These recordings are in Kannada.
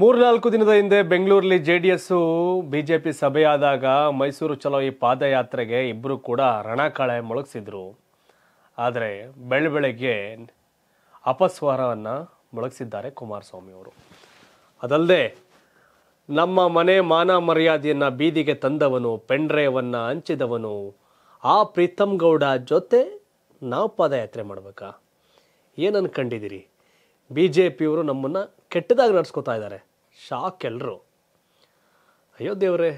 ಮೂರ್ನಾಲ್ಕು ದಿನದ ಹಿಂದೆ ಬೆಂಗಳೂರಲ್ಲಿ ಜೆ ಡಿ ಎಸ್ಸು ಪಿ ಸಭೆಯಾದಾಗ ಮೈಸೂರು ಚಲೋ ಈ ಪಾದಯಾತ್ರೆಗೆ ಇಬ್ಬರು ಕೂಡ ರಣಕಾಳೆ ಮೊಳಗಿಸಿದ್ರು ಆದರೆ ಬೆಳ್ ಬೆಳಗ್ಗೆ ಅಪಸ್ವಾರವನ್ನು ಮೊಳಗಿಸಿದ್ದಾರೆ ಕುಮಾರಸ್ವಾಮಿ ಅವರು ಅದಲ್ಲದೆ ನಮ್ಮ ಮನೆ ಮಾನ ಮರ್ಯಾದೆಯನ್ನು ಬೀದಿಗೆ ತಂದವನು ಪೆಂಡ್ರೇವನ್ನು ಹಂಚಿದವನು ಆ ಪ್ರೀತಮ್ ಗೌಡ ಜೊತೆ ನಾವು ಪಾದಯಾತ್ರೆ ಮಾಡಬೇಕಾ ಏನು ಕಂಡಿದ್ದೀರಿ ಬಿ ಜೆ ಪಿಯವರು ನಮ್ಮನ್ನು ಕೆಟ್ಟದಾಗಿ ನಡೆಸ್ಕೋತಾ ಇದ್ದಾರೆ ಶಾಕ್ ಎಲ್ಲರೂ ಅಯ್ಯೋ ದೇವ್ರೆ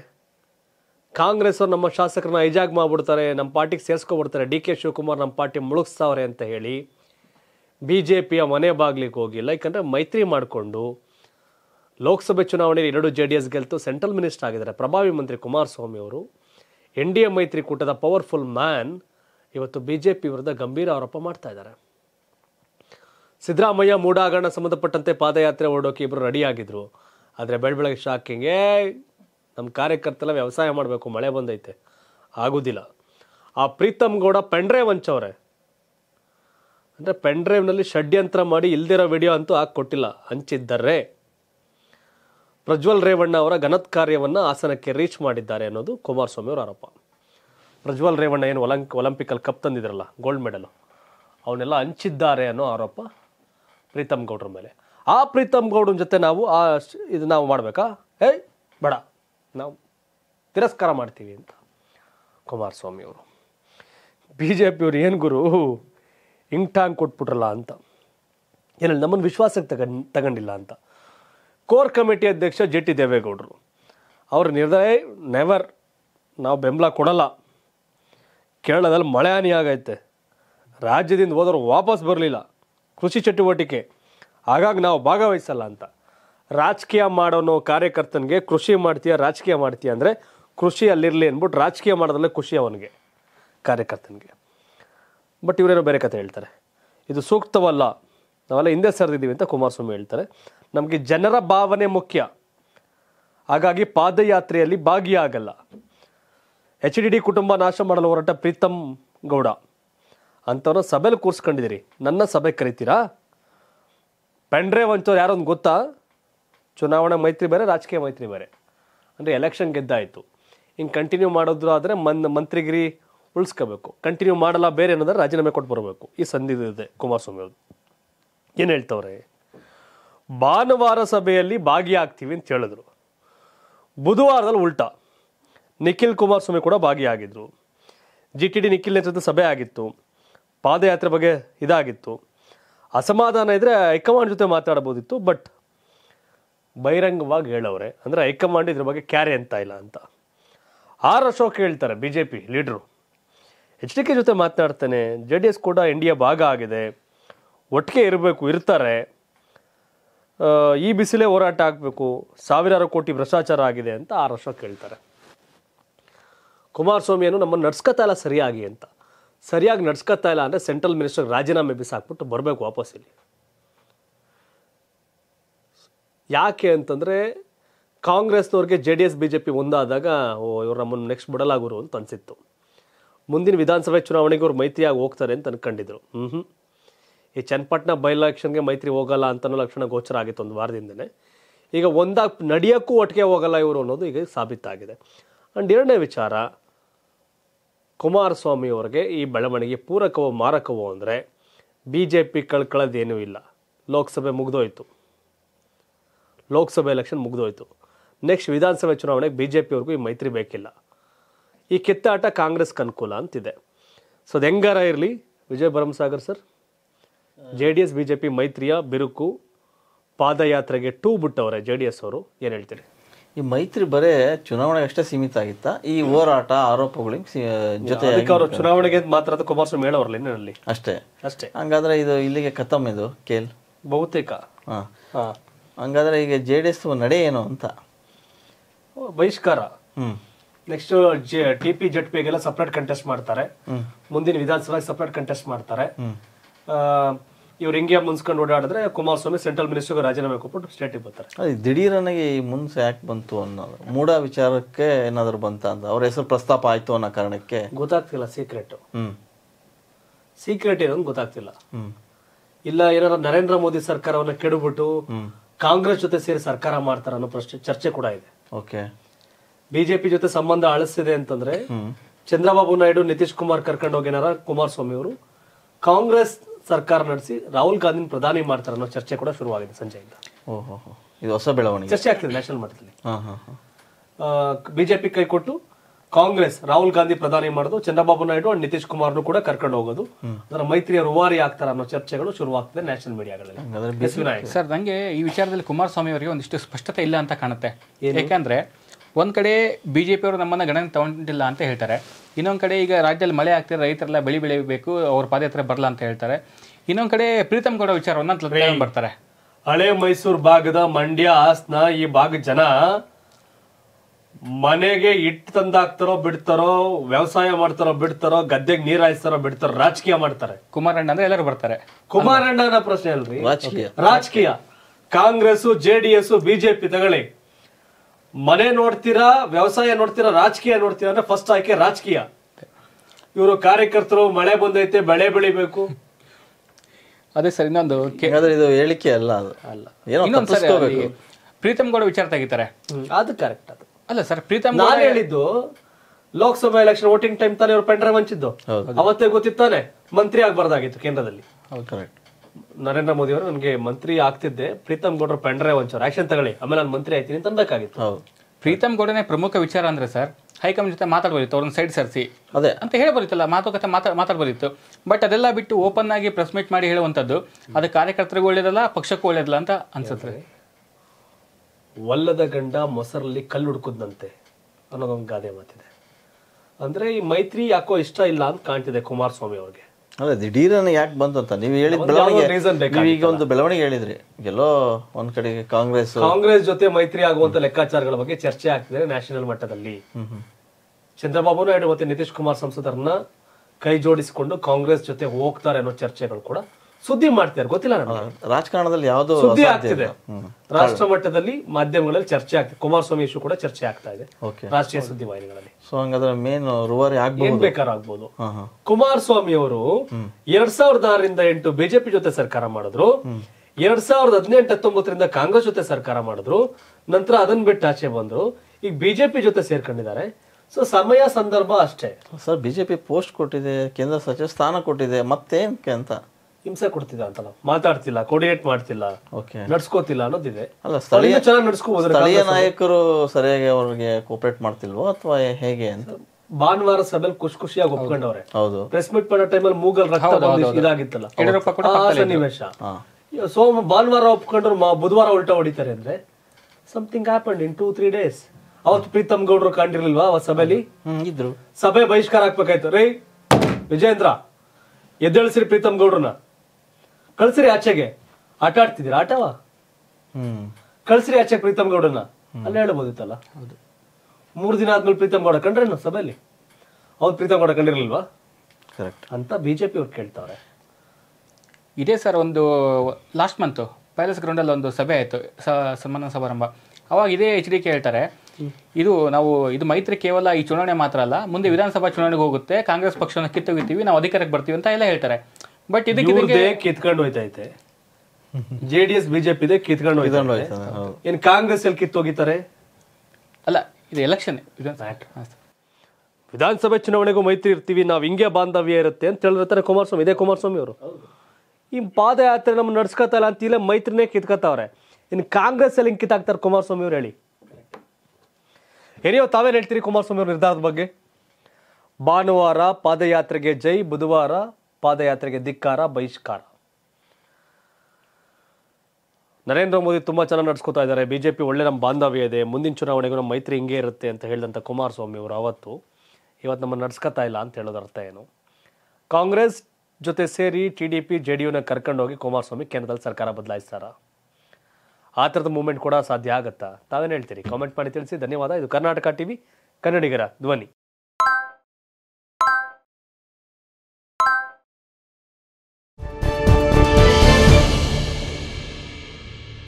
ಕಾಂಗ್ರೆಸ್ ಅವ್ರು ನಮ್ಮ ಶಾಸಕರನ್ನ ಐಜಾಗ್ ಮಾಡ್ಬಿಡ್ತಾರೆ ನಮ್ಮ ಪಾರ್ಟಿಗೆ ಸೇರಿಸ್ಕೊಬಿಡ್ತಾರೆ ಡಿ ಕೆ ಶಿವಕುಮಾರ್ ನಮ್ಮ ಪಾರ್ಟಿ ಮುಳುಗಿಸ್ತಾವ್ರೆ ಅಂತ ಹೇಳಿ ಬಿ ಜೆ ಪಿಯ ಮನೆ ಬಾಗ್ಲಿಕ್ಕೆ ಹೋಗಿಲ್ಲ ಯಾಕಂದರೆ ಮೈತ್ರಿ ಮಾಡಿಕೊಂಡು ಲೋಕಸಭೆ ಚುನಾವಣೆಯಲ್ಲಿ ಎರಡು ಜೆ ಡಿ ಎಸ್ ಗೆಲ್ತು ಸೆಂಟ್ರಲ್ ಮಿನಿಸ್ಟರ್ ಆಗಿದ್ದಾರೆ ಪ್ರಭಾವಿ ಮಂತ್ರಿ ಕುಮಾರಸ್ವಾಮಿ ಅವರು ಎನ್ ಡಿ ಎ ಮೈತ್ರಿಕೂಟದ ಪವರ್ಫುಲ್ ಮ್ಯಾನ್ ಇವತ್ತು ಬಿ ಜೆ ಪಿ ವಿರುದ್ಧ ಗಂಭೀರ ಆರೋಪ ಮಾಡ್ತಾ ಇದ್ದಾರೆ ಸಿದ್ದರಾಮಯ್ಯ ಮೂಡಾಗರಣ ಸಂಬಂಧಪಟ್ಟಂತೆ ಪಾದಯಾತ್ರೆ ಹೊರಡೋಕೆ ಇಬ್ಬರು ರೆಡಿಯಾಗಿದ್ದರು ಆದರೆ ಬೆಳ್ ಬೆಳಗ್ಗೆ ಶಾಕಿಂಗ್ ನಮ್ಮ ಕಾರ್ಯಕರ್ತೆಲ್ಲ ವ್ಯವಸಾಯ ಮಾಡಬೇಕು ಮಳೆ ಬಂದೈತೆ ಆಗೋದಿಲ್ಲ ಆ ಪ್ರೀತಮ್ ಗೌಡ ಪೆಂಡ್ರೇವ್ ಹಂಚವ್ರೆ ಅಂದರೆ ಪೆಂಡ್ರೈವ್ನಲ್ಲಿ ಷಡ್ಯಂತ್ರ ಮಾಡಿ ಇಲ್ದಿರೋ ವಿಡಿಯೋ ಅಂತೂ ಕೊಟ್ಟಿಲ್ಲ ಹಂಚಿದ್ದರೆ ಪ್ರಜ್ವಲ್ ರೇವಣ್ಣ ಅವರ ಘನತ್ ಕಾರ್ಯವನ್ನು ಹಾಸನಕ್ಕೆ ರೀಚ್ ಮಾಡಿದ್ದಾರೆ ಅನ್ನೋದು ಕುಮಾರಸ್ವಾಮಿ ಅವರ ಆರೋಪ ಪ್ರಜ್ವಲ್ ರೇವಣ್ಣ ಏನು ಒಲಂಕ್ ಒಲಂಪಿಕಲ್ಲಿ ಕಪ್ ತಂದಿದ್ರಲ್ಲ ಗೋಲ್ಡ್ ಮೆಡಲು ಅವನ್ನೆಲ್ಲ ಹಂಚಿದ್ದಾರೆ ಅನ್ನೋ ಆರೋಪ ಪ್ರೀತಮ್ ಗೌಡ್ರ ಮೇಲೆ ಆ ಪ್ರೀತಮ್ ಗೌಡನ ಜೊತೆ ನಾವು ಆ ಇದು ನಾವು ಮಾಡಬೇಕಾ ಏಯ್ ಬೇಡ ನಾವು ತಿರಸ್ಕಾರ ಮಾಡ್ತೀವಿ ಅಂತ ಕುಮಾರಸ್ವಾಮಿ ಅವರು ಬಿ ಜೆ ಪಿಯವ್ರು ಏನು ಗುರು ಹಿಂಗೆ ಟಾಂಗ್ ಕೊಟ್ಬಿಟ್ರಲ್ಲ ಅಂತ ಏನಲ್ಲಿ ನಮ್ಮನ್ನು ವಿಶ್ವಾಸಕ್ಕೆ ತಗ ತಗೊಂಡಿಲ್ಲ ಅಂತ ಕೋರ್ ಕಮಿಟಿ ಅಧ್ಯಕ್ಷ ಜೆ ಟಿ ದೇವೇಗೌಡರು ಅವ್ರ ನಿರ್ಧಾರ ನೆವರ್ ನಾವು ಬೆಂಬಲ ಕೊಡಲ್ಲ ಕೇರಳದಲ್ಲಿ ಮಳೆ ಹಾನಿ ಆಗೈತೆ ರಾಜ್ಯದಿಂದ ಹೋದವರು ವಾಪಸ್ ಬರಲಿಲ್ಲ ಕೃಷಿ ಚಟುವಟಿಕೆ ಹಾಗಾಗಿ ನಾವು ಭಾಗವಹಿಸಲ್ಲ ಅಂತ ರಾಜಕೀಯ ಮಾಡೋನು ಕಾರ್ಯಕರ್ತನಿಗೆ ಕೃಷಿ ಮಾಡ್ತೀಯ ರಾಜಕೀಯ ಮಾಡ್ತೀಯ ಅಂದರೆ ಕೃಷಿ ಅಲ್ಲಿರಲಿ ಅಂದ್ಬಿಟ್ಟು ರಾಜಕೀಯ ಮಾಡೋದಲ್ಲೇ ಖುಷಿ ಅವನಿಗೆ ಕಾರ್ಯಕರ್ತನಿಗೆ ಬಟ್ ಇವರೇನೋ ಬೇರೆ ಕಥೆ ಹೇಳ್ತಾರೆ ಇದು ಸೂಕ್ತವಲ್ಲ ನಾವೆಲ್ಲ ಹಿಂದೆ ಸರಿದಿದ್ದೀವಿ ಅಂತ ಕುಮಾರಸ್ವಾಮಿ ಹೇಳ್ತಾರೆ ನಮಗೆ ಜನರ ಭಾವನೆ ಮುಖ್ಯ ಹಾಗಾಗಿ ಪಾದಯಾತ್ರೆಯಲ್ಲಿ ಭಾಗಿಯಾಗಲ್ಲ ಎಚ್ ಡಿ ಡಿ ಕುಟುಂಬ ನಾಶ ಮಾಡಲು ಹೊರಟ ಪ್ರೀತಮ್ ಗೌಡ ಅಂಥವ್ರನ್ನ ಸಭೆಯಲ್ಲಿ ಕೂರಿಸ್ಕೊಂಡಿದ್ದೀರಿ ನನ್ನ ಸಭೆ ಕರಿತೀರಾ ಪೆಂಡ್ರೆ ಒಂಚೂರು ಯಾರೋ ಒಂದು ಗೊತ್ತಾ ಚುನಾವಣಾ ಮೈತ್ರಿ ಬೇರೆ ರಾಜಕೀಯ ಮೈತ್ರಿ ಬೇರೆ ಅಂದರೆ ಎಲೆಕ್ಷನ್ ಗೆದ್ದಾಯಿತು ಹಿಂಗೆ ಕಂಟಿನ್ಯೂ ಮಾಡಿದ್ರು ಆದರೆ ಮನ್ ಮಂತ್ರಿಗಿರಿ ಉಳಿಸ್ಕೋಬೇಕು ಕಂಟಿನ್ಯೂ ಮಾಡಲ್ಲ ಬೇರೆ ಏನಂದ್ರೆ ರಾಜೀನಾಮೆ ಕೊಟ್ಟು ಬರಬೇಕು ಈ ಸಂದಿದ್ದು ಇದೆ ಕುಮಾರಸ್ವಾಮಿ ಅವರು ಏನು ಹೇಳ್ತವ್ರೆ ಭಾನುವಾರ ಸಭೆಯಲ್ಲಿ ಭಾಗಿಯಾಗ್ತೀವಿ ಅಂತ ಹೇಳಿದ್ರು ಬುಧವಾರದಲ್ಲಿ ಉಲ್ಟಾ ನಿಖಿಲ್ ಕುಮಾರಸ್ವಾಮಿ ಕೂಡ ಭಾಗಿಯಾಗಿದ್ದರು ಜಿ ಟಿ ಡಿ ನಿಖಿಲ್ ನೇತೃತ್ವದ ಸಭೆ ಆಗಿತ್ತು ಪಾದಯಾತ್ರೆ ಬಗ್ಗೆ ಇದಾಗಿತ್ತು ಅಸಮಾಧಾನ ಇದ್ದರೆ ಹೈಕಮಾಂಡ್ ಜೊತೆ ಮಾತಾಡ್ಬೋದಿತ್ತು ಬಟ್ ಬಹಿರಂಗವಾಗಿ ಹೇಳೋರೆ ಅಂದರೆ ಹೈಕಮಾಂಡ್ ಇದ್ರ ಬಗ್ಗೆ ಕ್ಯಾರಿ ಅಂತ ಇಲ್ಲ ಅಂತ ಆರ್ ಅಶೋಕ್ ಹೇಳ್ತಾರೆ ಬಿ ಜೆ ಪಿ ಲೀಡ್ರು ಎಚ್ ಡಿ ಕೆ ಜೊತೆ ಮಾತನಾಡ್ತಾನೆ ಜೆ ಡಿ ಎಸ್ ಕೂಡ ಇಂಡಿಯಾ ಭಾಗ ಆಗಿದೆ ಒಟ್ಟಿಗೆ ಇರಬೇಕು ಇರ್ತಾರೆ ಈ ಬಿಸಿಲೇ ಹೋರಾಟ ಆಗಬೇಕು ಸಾವಿರಾರು ಕೋಟಿ ಭ್ರಷ್ಟಾಚಾರ ಆಗಿದೆ ಅಂತ ಆರ್ ಅಶೋಕ್ ಹೇಳ್ತಾರೆ ಕುಮಾರಸ್ವಾಮಿಯನ್ನು ನಮ್ಮನ್ನು ನಡ್ಸ್ಕೋತಾ ಇಲ್ಲ ಸರಿಯಾಗಿ ಅಂತ ಸರಿಯಾಗಿ ನಡ್ಸ್ಕೊತಾ ಇಲ್ಲ ಅಂದರೆ ಸೆಂಟ್ರಲ್ ಮಿನಿಸ್ಟರ್ ರಾಜೀನಾಮೆ ಬಿಸಾಕ್ಬಿಟ್ಟು ಬರಬೇಕು ವಾಪಸ್ ಇಲ್ಲಿ ಯಾಕೆ ಅಂತಂದರೆ ಕಾಂಗ್ರೆಸ್ನವ್ರಿಗೆ J D S B J P ಒಂದಾದಾಗ ಓ ಇವ್ರು ನಮ್ಮನ್ನು ನೆಕ್ಸ್ಟ್ ಬಿಡಲಾಗೋರು ಅಂತ ಅನಿಸಿತ್ತು ಮುಂದಿನ ವಿಧಾನಸಭೆ ಚುನಾವಣೆಗೆ ಅವ್ರು ಮೈತ್ರಿಯಾಗಿ ಹೋಗ್ತಾರೆ ಅಂತ ಅನ್ಕೊಂಡಿದ್ರು ಹ್ಞೂ ಹ್ಞೂ ಈ ಚನ್ನಪಟ್ಟಣ ಬೈ ಎಲೆಕ್ಷನ್ಗೆ ಮೈತ್ರಿ ಹೋಗಲ್ಲ ಅಂತನೋ ಲಕ್ಷಣ ಗೋಚರ ಆಗಿತ್ತು ಒಂದು ವಾರದಿಂದನೇ ಈಗ ಒಂದಾಗ ನಡೆಯೋಕ್ಕೂ ಒಟ್ಟಿಗೆ ಹೋಗಲ್ಲ ಇವರು ಅನ್ನೋದು ಈಗ ಸಾಬೀತಾಗಿದೆ ಆ್ಯಂಡ್ ಎರಡನೇ ವಿಚಾರ ಕುಮಾರಸ್ವಾಮಿ ಅವರಿಗೆ ಈ ಬೆಳವಣಿಗೆ ಪೂರಕವೋ ಮಾರಕವೋ ಅಂದರೆ ಬಿ ಜೆ ಪಿ ಕಳ್ಕೊಳ್ಳೋದೇನೂ ಇಲ್ಲ ಲೋಕಸಭೆ ಮುಗಿದೋಯ್ತು ಲೋಕಸಭೆ ಎಲೆಕ್ಷನ್ ಮುಗಿದೋಯ್ತು ನೆಕ್ಸ್ಟ್ ವಿಧಾನಸಭೆ ಚುನಾವಣೆಗೆ ಬಿ ಜೆ ಪಿಯವ್ರಿಗೂ ಈ ಮೈತ್ರಿ ಬೇಕಿಲ್ಲ ಈ ಕಿತ್ತಾಟ ಕಾಂಗ್ರೆಸ್ಗೆ ಅನುಕೂಲ ಅಂತಿದೆ ಸೊ ಅದು ಹೆಂಗಾರ ಇರಲಿ Vijay Bharamasagar sir J D S B J P ಮೈತ್ರಿಯ ಬಿರುಕು ಪಾದಯಾತ್ರೆಗೆ ಟೂ ಬಿಟ್ಟವ್ರೆ ಜೆ ಡಿ ಎಸ್ ಅವರು ಏನು ಹೇಳ್ತೀರಿ ಈ ಮೈತ್ರಿ ಬರೇ ಚುನಾವಣೆ ಅಷ್ಟೇ ಸೀಮಿತ ಆಗಿತ್ತಾ ಈ ಹೋರಾಟ ಆರೋಪಗಳಿಗೆ ಜೊತೆ ಚುನಾವಣೆಗೆ ಮಾತ್ರ ಕುಮಾರಸ್ವಾಮಿ ಹೇಳೋರಲ್ಲ ಇನ್ನಲ್ಲಿ ಅಷ್ಟೇ ಅಷ್ಟೇ ಹಂಗಾದ್ರೆ ಇದು ಇಲ್ಲಿಗೆ ಖತಮ್ ಇದು ಕೇಲ್ ಬಹುತೇಕ ಹಾ ಹಂಗಾದ್ರೆ ಈಗ ಜೆ ಡಿ ಎಸ್ ನಡೆ ಏನು ಅಂತ ಬಹಿಷ್ಕಾರ ಹ್ಞೂ ನೆಕ್ಸ್ಟ್ ಟಿ ಪಿ ಜೆಟ್ ಪಿಗೆಲ್ಲ ಸಪ್ರೇಟ್ ಕಂಟೆಸ್ಟ್ ಮಾಡ್ತಾರೆ ಮುಂದಿನ ವಿಧಾನಸಭೆ ಸಪ್ರೇಟ್ ಕಂಟೆಸ್ಟ್ ಮಾಡ್ತಾರೆ ಇವ್ರು ಹಿಂಗೆ ಮುನ್ಸ್ಕೊಂಡು ಓಡಾಡಿದ್ರೆ ಕುಮಾರಸ್ವಾಮಿ ಸೆಂಟ್ರಲ್ ಮಿನಿಸ್ಟರ್ಗೆ ರಾಜೀನಾಮೆ ಕೊಟ್ಬಿಟ್ಟು ಸ್ಟೇಟ್ ಬರ್ತಾರೆ ಅದೇ ದಿಢೀರನಿಗೆ ಈ ಮುನ್ಸ್ ಯಾಕೆ ಬಂತು ಅನ್ನೋದು ಮೂಡ ವಿಚಾರಕ್ಕೆ ಏನಾದರೂ ಬಂತ ಅಂತ ಅವ್ರ ಹೆಸರು ಪ್ರಸ್ತಾಪ ಆಯಿತು ಅನ್ನೋ ಕಾರಣಕ್ಕೆ ಗೊತ್ತಾಗ್ತಿಲ್ಲ ಸೀಕ್ರೆಟ್ ಸೀಕ್ರೆಟ್ ಏನೋ ಗೊತ್ತಾಗ್ತಿಲ್ಲ ಇಲ್ಲ ಏನಾರ ನರೇಂದ್ರ ಮೋದಿ ಸರ್ಕಾರವನ್ನ ಕೆಡಬಿಟ್ಟು ಕಾಂಗ್ರೆಸ್ ಜೊತೆ ಸೇರಿ ಸರ್ಕಾರ ಮಾಡ್ತಾರ ಅನ್ನೋ ಪ್ರಶ್ನೆ ಚರ್ಚೆ ಕೂಡ ಇದೆ ಓಕೆ ಬಿಜೆಪಿ ಜೊತೆ ಸಂಬಂಧ ಅಳಿಸಿದೆ ಅಂತಂದ್ರೆ ಚಂದ್ರಬಾಬು ನಾಯ್ಡು ನಿತೀಶ್ ಕುಮಾರ್ ಕರ್ಕೊಂಡು ಹೋಗಿನಾರ ಕುಮಾರಸ್ವಾಮಿ ಅವರು ಕಾಂಗ್ರೆಸ್ ಸರ್ಕಾರ ನಡೆಸಿ ರಾಹುಲ್ ಗಾಂಧಿನ ಪ್ರಧಾನಿ ಮಾಡ್ತಾರೆ ಅನ್ನೋ ಚರ್ಚೆ ಕೂಡ ಶುರುವಾಗಿದೆ ಸಂಜೆಯಿಂದ ಇದು ಹೊಸ ಬೆಳವಣಿಗೆ ಚರ್ಚೆ ಆಗ್ತಿದೆ ನ್ಯಾಷನಲ್ ಮಟ್ಟದಲ್ಲಿ ಬಿಜೆಪಿ ಕೈ ಕೊಟ್ಟು ಕಾಂಗ್ರೆಸ್ ರಾಹುಲ್ ಗಾಂಧಿ ಪ್ರಧಾನಿ ಮಾಡೋದು ಚಂದ್ರಬಾಬು ನಾಯ್ಡು ಅಂಡ್ ನಿತೀಶ್ ಕುಮಾರ್ನು ಕೂಡ ಕರ್ಕೊಂಡು ಹೋಗೋದು ಅದರ ಮೈತ್ರಿಯ ರುವಾರಿ ಆಗ್ತಾರ ಅನ್ನೋ ಚರ್ಚೆಗಳು ಶುರುವಾಗ್ತದೆ ನ್ಯಾಷನಲ್ ಮೀಡಿಯಾಗಳಲ್ಲಿ ಸರ್ ನಂಗೆ ಈ ವಿಚಾರದಲ್ಲಿ ಕುಮಾರಸ್ವಾಮಿ ಅವರಿಗೆ ಒಂದಿಷ್ಟು ಸ್ಪಷ್ಟತೆ ಇಲ್ಲ ಅಂತ ಕಾಣುತ್ತೆ ಯಾಕಂದ್ರೆ ಒಂದು ಕಡೆ ಬಿ ಜೆ ಪಿಯವರು ನಮ್ಮನ್ನು ಗಣನೆ ತಗೊಂಡಿಲ್ಲ ಅಂತ ಹೇಳ್ತಾರೆ ಇನ್ನೊಂದು ಕಡೆ ಈಗ ರಾಜ್ಯದಲ್ಲಿ ಮಳೆ ಆಗ್ತಿರೋ ರೈತರೆಲ್ಲ ಬೆಳಿ ಬೆಳಿಬೇಕು ಅವ್ರ ಪಾದಯಾತ್ರೆ ಬರಲ್ಲ ಅಂತ ಹೇಳ್ತಾರೆ ಇನ್ನೊಂದು ಕಡೆ ಪ್ರೀತಮ್ ಗೌಡ ವಿಚಾರವನ್ನು ಬರ್ತಾರೆ ಹಳೆ ಮೈಸೂರು ಭಾಗದ ಮಂಡ್ಯ ಹಾಸನ ಈ ಭಾಗ ಜನ ಮನೆಗೆ ಇಟ್ಟು ತಂದಾಕ್ತಾರೋ ಬಿಡ್ತಾರೋ ವ್ಯವಸಾಯ ಮಾಡ್ತಾರೋ ಬಿಡ್ತಾರೋ ಗದ್ದೆಗೆ ನೀರ್ ಹಾಯಿಸ್ತಾರೋ ಬಿಡ್ತಾರೋ ರಾಜಕೀಯ ಮಾಡ್ತಾರೆ ಕುಮಾರಣ್ಣ ಅಂದ್ರೆ ಎಲ್ಲರೂ ಬರ್ತಾರೆ ಕುಮಾರಣ್ಣನ ಪ್ರಶ್ನೆ ಅಲ್ರಿ ರಾಜಕೀಯ ರಾಜಕೀಯ ಕಾಂಗ್ರೆಸ್ ಜೆಡಿಎಸ್ ಬಿಜೆಪಿ ತಗೊಳ್ಳಿ ಮನೆ ನೋಡ್ತೀರಾ ವ್ಯವಸಾಯ ನೋಡ್ತೀರಾ ರಾಜಕೀಯ ನೋಡ್ತೀರಾ ಅಂದ್ರೆ ಫಸ್ಟ್ ಆಯ್ಕೆ ರಾಜಕೀಯ ಇವರು ಕಾರ್ಯಕರ್ತರು ಮಳೆ ಬಂದೈತೆ ಬೆಳೆ ಬೆಳಿಬೇಕು ಅದೇ ಸರ್ ಇನ್ನೊಂದು ಇದು ಹೇಳಿಕೆ ಅಲ್ಲ ಅದು ಅಲ್ಲ ಏನೋ ಇನ್ನೊಂದು ಪ್ರೀತಮ್ ಗೌಡ ವಿಚಾರ ತೆಗಿತಾರೆ ಅದು ಕರೆಕ್ಟ್ ಅದು ಅಲ್ಲ ಸರ್ ಪ್ರೀತಮ್ ನಾನು ಹೇಳಿದ್ದು ಲೋಕಸಭಾ ಎಲೆಕ್ಷನ್ ವೋಟಿಂಗ್ ಟೈಮ್ ತಾನೇ ಇವರು ಪೆಂಡ್ರೆ ಹಂಚಿದ್ದು ಅವತ್ತೇ ಗೊತ್ತಿತ್ತಾನೆ ಮಂತ್ರಿ ಆಗ್ಬಾರ್ದಾಗಿತ್ತು ಕೇಂದ್ರದಲ್ಲಿ ಹೌದು ಕರೆಕ್ಟ್ ನರೇಂದ್ರ ಮೋದಿ ಅವರು ನನಗೆ ಮಂತ್ರಿ ಆಗ್ತಿದ್ದೆ ಪ್ರೀತಮ್ ಗೌಡ್ರ ಪೆಂಡ್ರೆ ಒಂಚೂರು ಆಕ್ಷನ್ ತಗೊಳ್ಳಿ ಆಮೇಲೆ ನಾನು ಮಂತ್ರಿ ಆಯ್ತೀನಿ ತಂದಕ್ಕಾಗಿತ್ತು ಪ್ರೀತಮ್ ಗೌಡನೇ ಪ್ರಮುಖ ವಿಚಾರ ಅಂದ್ರೆ ಸರ್ ಹೈಕಮಾಂಡ್ ಜೊತೆ ಮಾತಾಡ್ಬೋದಿತ್ತು ಅವ್ರನ್ನ ಸೈಡ್ ಸರಿಸಿ ಅದೇ ಅಂತ ಹೇಳ್ಬೋದಿತ್ತಲ್ಲ ಮಾತುಕತೆ ಮಾತಾ ಮಾತಾಡ್ಬೋದಿತ್ತು ಬಟ್ ಅದೆಲ್ಲ ಬಿಟ್ಟು ಓಪನ್ ಆಗಿ ಪ್ರೆಸ್ ಮೀಟ್ ಮಾಡಿ ಹೇಳುವಂಥದ್ದು ಅದು ಕಾರ್ಯಕರ್ತರಿಗೂ ಒಳ್ಳೇದಲ್ಲ ಪಕ್ಷಕ್ಕೂ ಒಳ್ಳೇದಲ್ಲ ಅಂತ ಅನ್ಸುತ್ತೆ ಒಲ್ಲದ ಗಂಡ ಮೊಸರಲ್ಲಿ ಕಲ್ಲು ಹುಡ್ಕುದಂತೆ ಅನ್ನೋದೊಂದು ಗಾದೆ ಮಾತಿದೆ ಅಂದರೆ ಈ ಮೈತ್ರಿ ಯಾಕೋ ಇಷ್ಟ ಇಲ್ಲ ಅಂತ ಕಾಣ್ತಿದೆ ಕುಮಾರಸ್ವಾಮಿ ಅವ್ರಿಗೆ ಅಲ್ಲ ದಿಢೀರನ್ನು ಯಾಕೆ ಬಂತು ಅಂತ ನೀವು ಹೇಳಿದ ಬೆಳವಣಿಗೆ ಈಗ ಒಂದು ಬೆಳವಣಿಗೆ ಹೇಳಿದ್ರಿ ಎಲ್ಲೋ ಒಂದ್ ಕಡೆಗೆ ಕಾಂಗ್ರೆಸ್ ಕಾಂಗ್ರೆಸ್ ಜೊತೆ ಮೈತ್ರಿ ಆಗುವಂತ ಲೆಕ್ಕಾಚಾರಗಳ ಬಗ್ಗೆ ಚರ್ಚೆ ಆಗ್ತಿದೆ ನ್ಯಾಷನಲ್ ಮಟ್ಟದಲ್ಲಿ ಚಂದ್ರಬಾಬು ನಾಯ್ಡು ಮತ್ತೆ ನಿತೀಶ್ ಕುಮಾರ್ ಸಂಸದರನ್ನ ಕೈ ಜೋಡಿಸಿಕೊಂಡು ಕಾಂಗ್ರೆಸ್ ಜೊತೆ ಹೋಗ್ತಾರೆ ಅನ್ನೋ ಚರ್ಚೆಗಳು ಕೂಡ ಸುದ್ದಿ ಮಾಡ್ತಾರೆ ಗೊತ್ತಿಲ್ಲ ರಾಜಕಾರಣದಲ್ಲಿ ಯಾವುದು ಸುದ್ದಿ ಆಗ್ತಿದೆ ರಾಷ್ಟ್ರ ಮಟ್ಟದಲ್ಲಿ ಮಾಧ್ಯಮಗಳಲ್ಲಿ ಚರ್ಚೆ ಆಗ್ತದೆ ಕುಮಾರಸ್ವಾಮಿ ಇಶ್ಯೂ ಕೂಡ ಚರ್ಚೆ ಆಗ್ತಾ ಇದೆ ರಾಷ್ಟ್ರೀಯ ಸುದ್ದಿ ವಾಹಿನಿಗಳಲ್ಲಿ ಸೊ ಹಂಗಾದ್ರೆ ಮೇನ್ ಆಗ್ಬೋದು ಕುಮಾರಸ್ವಾಮಿ ಅವರು ಎರಡ್ ಸಾವಿರದ ಆರರಿಂದ ಎಂಟು ಬಿಜೆಪಿ ಜೊತೆ ಸರ್ಕಾರ ಮಾಡಿದ್ರು ಎರಡ್ ಸಾವಿರದ ಹದಿನೆಂಟು ಹತ್ತೊಂಬತ್ತರಿಂದ ಕಾಂಗ್ರೆಸ್ ಜೊತೆ ಸರ್ಕಾರ ಮಾಡಿದ್ರು ನಂತರ ಅದನ್ನ ಬಿಟ್ಟು ಆಚೆ ಬಂದ್ರು ಈಗ ಬಿಜೆಪಿ ಜೊತೆ ಸೇರ್ಕೊಂಡಿದ್ದಾರೆ ಸೊ ಸಮಯ ಸಂದರ್ಭ ಅಷ್ಟೇ ಸರ್ ಬಿಜೆಪಿ ಪೋಸ್ಟ್ ಕೊಟ್ಟಿದೆ ಕೇಂದ್ರ ಸಚಿವ ಸ್ಥಾನ ಕೊಟ್ಟಿದೆ ಮತ್ತೆ ಅಂತ ಹಿಂಸೆ ಕೊಡ್ತಿದ್ದ ಅಂತ ಮಾತಾಡ್ತಿಲ್ಲ ಕೋಡಿನೇಟ್ ಮಾಡ್ತಿಲ್ಲ ನಡ್ಸ್ಕೋತಿಲ್ಲ ಅನ್ನೋದಿದೆ ಅಲ್ಲ ಸ್ಥಳೀಯ ಚೆನ್ನಾಗಿ ನಡ್ಸ್ಕೋಬಹುದು ಸ್ಥಳೀಯ ನಾಯಕರು ಸರಿಯಾಗಿ ಅವ್ರಿಗೆ ಕೋಪರೇಟ್ ಮಾಡ್ತಿಲ್ವೋ ಅಥವಾ ಹೇಗೆ ಅಂತ ಭಾನುವಾರ ಸಭೆಯಲ್ಲಿ ಖುಷಿ ಖುಷಿಯಾಗಿ ಒಪ್ಕೊಂಡವ್ರೆ ಪ್ರೆಸ್ ಮೀಟ್ ಮಾಡೋ ಟೈಮಲ್ಲಿ ಮೂಗಲ್ ರಕ್ತ ಇದಾಗಿತ್ತಲ್ಲ ಸನ್ನಿವೇಶ ಸೋಮ ಭಾನುವಾರ ಒಪ್ಕೊಂಡ್ರು ಬುಧವಾರ ಉಲ್ಟಾ ಹೊಡಿತಾರೆ ಅಂದ್ರೆ something happened in two three days ಅವತ್ತು ಪ್ರೀತಮ್ ಗೌಡ್ರು ಕಂಡಿರ್ಲಿಲ್ವಾ ಆ ಸಭೆಯಲ್ಲಿ ಇದ್ರು ಸಭೆ ಬಹಿಷ್ಕಾರ ಹಾಕ್ಬೇಕಾಯ್ತು ರೇ ವಿಜೇಂದ್ರ ಎದ್ದೇಳಿಸ್ರಿ ಪ್ರೀತಮ್ ಗೌಡ್ರನ್ನ ಕಳ್ಸ್ರಿ ಆಚೆಗೆ ಆಟ ಆಡ್ತಿದ್ದೀರಾ ಆಟವ ಹ್ಮ್ ಕಳ್ಸ್ರಿ ಆಚೆ ಪ್ರೀತಮ್ ಗೌಡನ ಅಲ್ಲೇ ಹೇಳ್ಬೋದಿತ್ತಲ್ಲ ಹೌದು ಮೂರು ದಿನ ಆದ್ಮೇಲೆ ಪ್ರೀತಮ್ ಗೌಡ ಕಂಡ್ರೇನು ಸಭೆಯಲ್ಲಿ ಅವ್ರು ಪ್ರೀತಮ್ ಗೌಡ ಕಂಡಿರ್ಲಿಲ್ವಾ ಕರೆಕ್ಟ್ ಅಂತ ಬಿಜೆಪಿ ಅವ್ರು ಕೇಳ್ತಾವ್ರೆ ಇದೇ ಸರ್ ಒಂದು ಲಾಸ್ಟ್ ಮಂತು ಪ್ಯಾಲೇಸ್ ಗ್ರೌಂಡಲ್ಲಿ ಒಂದು ಸಭೆ ಆಯ್ತು ಸನ್ಮಾನ ಸಮಾರಂಭ ಅವಾಗ ಇದೇ ಎಚ್ ಡಿ ಕೆ ಹೇಳ್ತಾರೆ ಇದು ನಾವು ಇದು ಮೈತ್ರಿ ಕೇವಲ ಈ ಚುನಾವಣೆ ಮಾತ್ರ ಅಲ್ಲ ಮುಂದೆ ವಿಧಾನಸಭಾ ಚುನಾವಣೆಗೆ ಹೋಗುತ್ತೆ ಕಾಂಗ್ರೆಸ್ ಪಕ್ಷವನ್ನು ಕಿತ್ತೊಗಿತೀವಿ ನಾವು ಅಧಿಕಾರಕ್ಕೆ ಬರ್ತೀವಿ ಅಂತ ಎಲ್ಲ ಹೇಳ್ತಾರೆ ಬಟ್ ಇದಕ್ಕೆ ಕಿತ್ಕೊಂಡು ಹೋಯ್ತೈತೆ ಜೆ ಬಿಜೆಪಿ ಇದೆ ಕಿತ್ಕೊಂಡು ಹೋಯ್ತಾರೆ ಏನು ಕಾಂಗ್ರೆಸ್ ಅಲ್ಲಿ ಹೋಗಿತಾರೆ ಅಲ್ಲ ಇದು ಎಲೆಕ್ಷನ್ ವಿಧಾನಸಭೆ ಚುನಾವಣೆಗೂ ಮೈತ್ರಿ ಇರ್ತೀವಿ ನಾವು ಹಿಂಗೆ ಬಾಂಧವ್ಯ ಇರುತ್ತೆ ಅಂತ ಹೇಳಿರ್ತಾರೆ ಕುಮಾರಸ್ವಾಮಿ ಇದೇ ಕುಮಾರಸ್ವಾಮಿ ಅವರು ಈ ಪಾದಯಾತ್ರೆ ನಮ್ಗೆ ನಡ್ಸ್ಕೊತಲ್ಲ ಅಂತ ಇಲ್ಲ ಮೈತ್ರಿನೇ ಕಿತ್ಕೊತಾವ್ರೆ ಇನ್ನು ಕಾಂಗ್ರೆಸ್ ಅಲ್ಲಿ ಹಿಂಗೆ ಕಿತ್ತಾಕ್ತಾರೆ ಕುಮಾರಸ್ವಾಮಿ ಅವ್ರು ಹೇಳಿ ಏನೋ ತಾವೇನು ಹೇಳ್ತೀರಿ ಕುಮಾರಸ್ವಾಮಿ ಅವ್ರ ನಿರ್ಧಾರದ ಬಗ್ಗೆ ಭಾನುವಾರ ಪಾದಯಾತ್ರೆಗೆ ಜೈ ಬುಧವಾರ ಪಾದಯಾತ್ರೆಗೆ ಧಿಕ್ಕಾರ ಬಹಿಷ್ಕಾರ ನರೇಂದ್ರ ಮೋದಿ ತುಂಬ ಚೆನ್ನಾಗಿ ನಡೆಸ್ಕೊತಾ ಇದ್ದಾರೆ ಬಿ ಜೆ ಪಿ ಒಳ್ಳೆ ನಮ್ಮ ಬಾಂಧವ್ಯ ಇದೆ ಮುಂದಿನ ಚುನಾವಣೆಗೂ ನಮ್ಮ ಮೈತ್ರಿ ಹಿಂಗೆ ಇರುತ್ತೆ ಅಂತ ಹೇಳಿದಂಥ ಕುಮಾರಸ್ವಾಮಿ ಅವರು ಅವತ್ತು ಇವತ್ತು ನಮ್ಮನ್ನು ನಡ್ಸ್ಕೊತಾ ಇಲ್ಲ ಅಂತ ಹೇಳೋದು ಅರ್ಥ ಏನು ಕಾಂಗ್ರೆಸ್ ಜೊತೆ ಸೇರಿ T D P J D ಯುನ ಕರ್ಕೊಂಡೋಗಿ ಕುಮಾರಸ್ವಾಮಿ ಕೇಂದ್ರದಲ್ಲಿ ಸರ್ಕಾರ ಬದಲಾಯಿಸ್ತಾರ ಆ ಥರದ ಮೂಮೆಂಟ್ ಕೂಡ ಸಾಧ್ಯ ಆಗುತ್ತಾ ತಾವೇನು ಹೇಳ್ತೀರಿ ಕಾಮೆಂಟ್ ಮಾಡಿ ತಿಳಿಸಿ ಧನ್ಯವಾದ ಇದು ಕರ್ನಾಟಕ ಟಿ ವಿ ಕನ್ನಡಿಗರ ಧ್ವನಿ